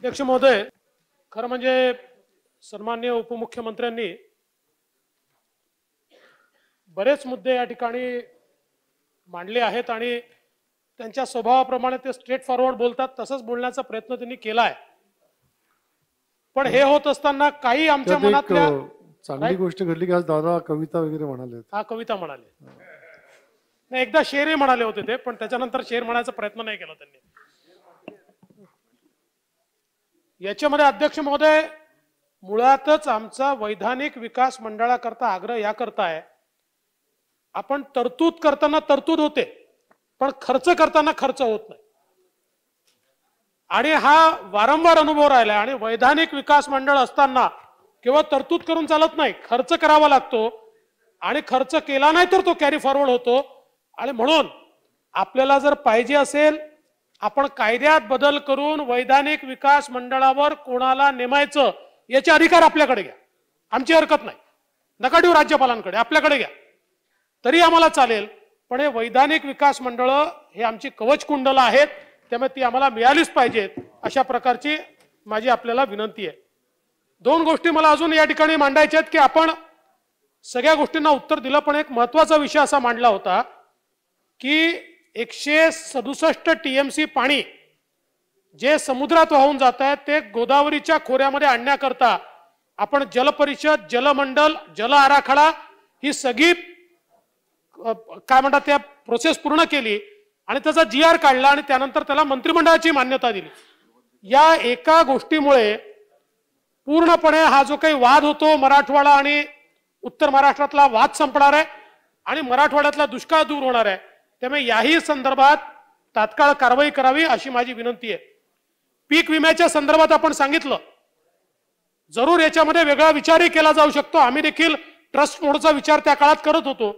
अध्यक्ष महोदय खरं म्हणजे सन्मान्य उपमुख्यमंत्र्यांनी बरेच मुद्दे या ठिकाणी मांडले आहेत आणि त्यांच्या स्वभावाप्रमाणे ते स्ट्रेट फॉरवर्ड बोलतात तसंच बोलण्याचा प्रयत्न त्यांनी केला आहे पण हे होत असताना काही आमच्या मनात चांगली गोष्ट घडली की आज दादा कविता वगैरे म्हणाले हा कविता म्हणाले नाही एकदा शेरही म्हणाले होते ते पण त्याच्यानंतर शेर म्हणायचा प्रयत्न नाही केला त्यांनी याच्यामध्ये अध्यक्ष महोदय मुळातच आमचा वैधानिक विकास मंडळाकरता आग्रह या करताय आपण तरतूद करताना तरतूद होते पण खर्च करताना खर्च होत नाही आणि हा वारंवार अनुभव राहिला आणि वैधानिक विकास मंडळ असताना केवळ तरतूद करून चालत नाही खर्च करावा लागतो आणि खर्च केला नाही तर तो कॅरी फॉरवर्ड होतो आणि म्हणून आपल्याला जर पाहिजे असेल आपण कायद्यात बदल करून वैधानिक विकास मंडळावर कोणाला नेमायचं याचे अधिकार आपल्याकडे घ्या आमची हरकत नाही नका देऊ राज्यपालांकडे आपल्याकडे घ्या तरी आम्हाला चालेल पण हे वैधानिक विकास मंडळं हे आमची कवच कुंडलं आहेत त्यामुळे ती आम्हाला मिळालीच पाहिजेत अशा प्रकारची माझी आपल्याला विनंती आहे दोन गोष्टी मला अजून या ठिकाणी मांडायच्या आहेत की आपण सगळ्या गोष्टींना उत्तर दिलं पण एक महत्वाचा विषय असा मांडला होता की एकशे सदुसष्ट टी एम सी पाणी जे समुद्रात वाहून जात आहे ते गोदावरीच्या खोऱ्यामध्ये आणण्याकरता आपण जलपरिषद जलमंडल जल आराखडा ही सगळी काय म्हणतात त्या प्रोसेस पूर्ण केली आणि त्याचा जी आर काढला आणि त्यानंतर त्याला मंत्रिमंडळाची मान्यता दिली या एका गोष्टीमुळे पूर्णपणे हा जो काही वाद होतो मराठवाडा आणि उत्तर महाराष्ट्रातला वाद संपणार आहे आणि मराठवाड्यातला दुष्काळ दूर होणार आहे त्यामुळे याही संदर्भात तात्काळ कारवाई करावी अशी माझी विनंती आहे पीक विम्याच्या संदर्भात आपण सांगितलं जरूर याच्यामध्ये वेगळा विचारही केला जाऊ शकतो आम्ही देखील ट्रस्ट मोडचा विचार त्या काळात करत होतो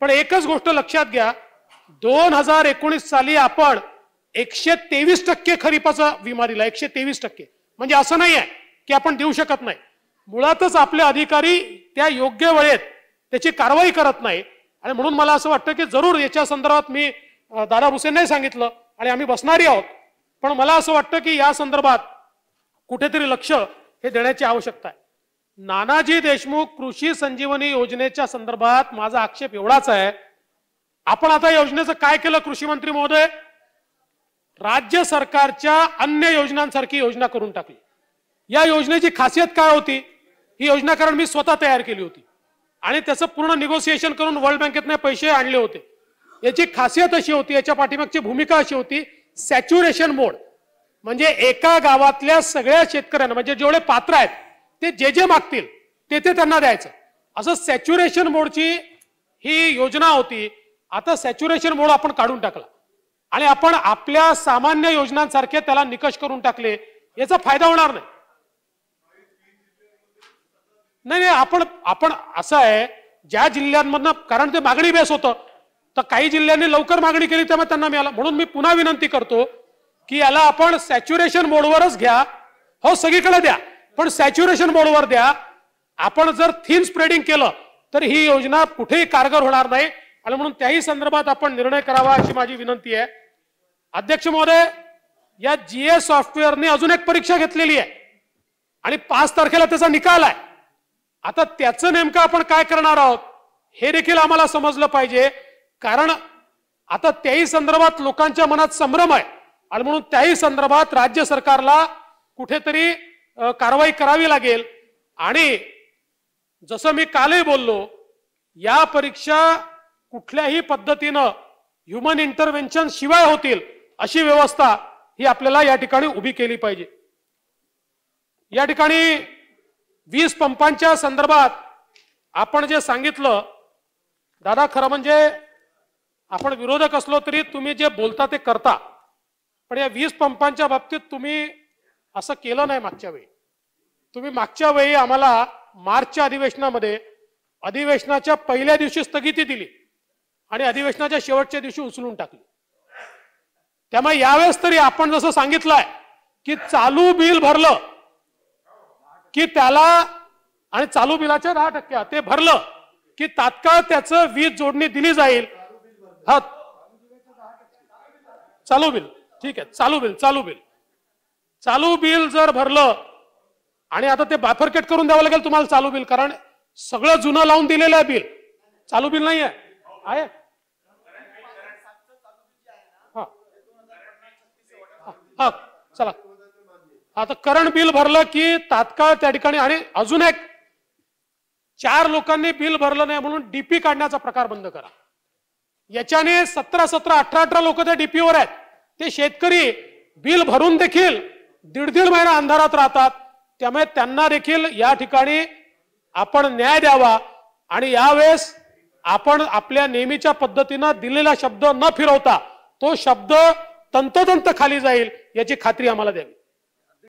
पण एकच गोष्ट लक्षात घ्या दोन हजार एकोणीस साली आपण एकशे तेवीस टक्के खरीपाचा विमा दिला एकशे तेवीस टक्के म्हणजे असं नाही आहे की आपण देऊ शकत नाही मुळातच आपले अधिकारी त्या योग्य वेळेत त्याची कारवाई करत नाही आणि म्हणून मला असं वाटतं की जरूर याच्या संदर्भात मी दादा नाही सांगितलं आणि आम्ही बसणारी आहोत पण मला असं वाटतं की या संदर्भात कुठेतरी लक्ष हे देण्याची आवश्यकता आहे नानाजी देशमुख कृषी संजीवनी योजनेच्या संदर्भात माझा आक्षेप एवढाच आहे आपण आता योजनेचं काय केलं कृषी मंत्री महोदय राज्य सरकारच्या अन्य योजनांसारखी योजना करून टाकली या योजनेची खासियत काय होती ही योजना कारण मी स्वतः तयार केली होती आणि त्याचं पूर्ण निगोसिएशन करून वर्ल्ड बँकेतनं पैसे आणले होते याची खासियत अशी होती याच्या पाठीमागची भूमिका अशी होती सॅच्युरेशन मोड म्हणजे एका गावातल्या सगळ्या शेतकऱ्यांना म्हणजे जेवढे पात्र आहेत ते जे जे मागतील ते ते त्यांना द्यायचं असं सॅच्युरेशन मोडची ही योजना होती आता सॅच्युरेशन मोड आपण काढून टाकला आणि आपण आपल्या सामान्य योजनांसारखे त्याला निकष करून टाकले याचा फायदा होणार नाही नाही नाही आपण आपण असं आहे ज्या जिल्ह्यांमधनं कारण ते मागणी बेस होतं तर काही जिल्ह्यांनी लवकर मागणी केली तेव्हा त्यांना मिळालं म्हणून मी पुन्हा विनंती करतो की याला आपण सॅच्युरेशन मोडवरच घ्या हो सगळीकडे द्या पण सॅच्युरेशन मोडवर द्या आपण जर थिन स्प्रेडिंग केलं तर ही योजना कुठेही कारगर होणार नाही आणि म्हणून त्याही संदर्भात आपण निर्णय करावा अशी माझी विनंती आहे अध्यक्ष महोदय या जीएस सॉफ्टवेअरने अजून एक परीक्षा घेतलेली आहे आणि पाच तारखेला त्याचा निकाल आहे आता त्याचं नेमकं आपण काय करणार आहोत हे देखील आम्हाला समजलं पाहिजे कारण आता त्याही संदर्भात लोकांच्या मनात संभ्रम आहे आणि म्हणून त्याही संदर्भात राज्य सरकारला कुठेतरी कारवाई करावी लागेल आणि जसं मी कालही बोललो या परीक्षा कुठल्याही पद्धतीनं ह्युमन इंटरव्हेन्शन शिवाय होतील अशी व्यवस्था ही आपल्याला या ठिकाणी उभी केली पाहिजे या ठिकाणी वीज पंपांच्या संदर्भात आपण जे सांगितलं दादा खरं म्हणजे आपण विरोधक असलो तरी तुम्ही जे बोलता ते करता पण या वीज पंपांच्या बाबतीत तुम्ही असं केलं नाही मागच्या वेळी तुम्ही मागच्या वेळी आम्हाला मार्चच्या अधिवेशनामध्ये अधिवेशनाच्या पहिल्या दिवशी स्थगिती दिली आणि अधिवेशनाच्या शेवटच्या दिवशी उचलून टाकली त्यामुळे यावेळेस तरी आपण जसं सांगितलंय की चालू बिल भरलं की त्याला आणि चालू बिलाच्या दहा टक्के ते भरलं की तात्काळ त्याचं वीज जोडणी दिली जाईल हा चालू बिल ठीक आहे चालू बिल चालू बिल चालू बिल जर भरलं आणि आता ते बाफरकेट करून द्यावं लागेल तुम्हाला चालू बिल कारण सगळं जुनं लावून दिलेलं आहे बिल चालू बिल नाही आहे हा चला आता करंट बिल भरलं की तात्काळ त्या ठिकाणी आणि अजून एक चार लोकांनी बिल भरलं नाही म्हणून डीपी काढण्याचा प्रकार बंद करा याच्याने सतरा सतरा अठरा अठरा लोक त्या डीपीवर आहेत ते शेतकरी बिल भरून देखील दीड दीड महिना अंधारात राहतात त्यामुळे त्यांना देखील या ठिकाणी आपण न्याय द्यावा आणि यावेळेस आपण आपल्या नेहमीच्या पद्धतीनं दिलेला शब्द न फिरवता तो शब्द तंतोतंत खाली जाईल याची खात्री आम्हाला द्यावी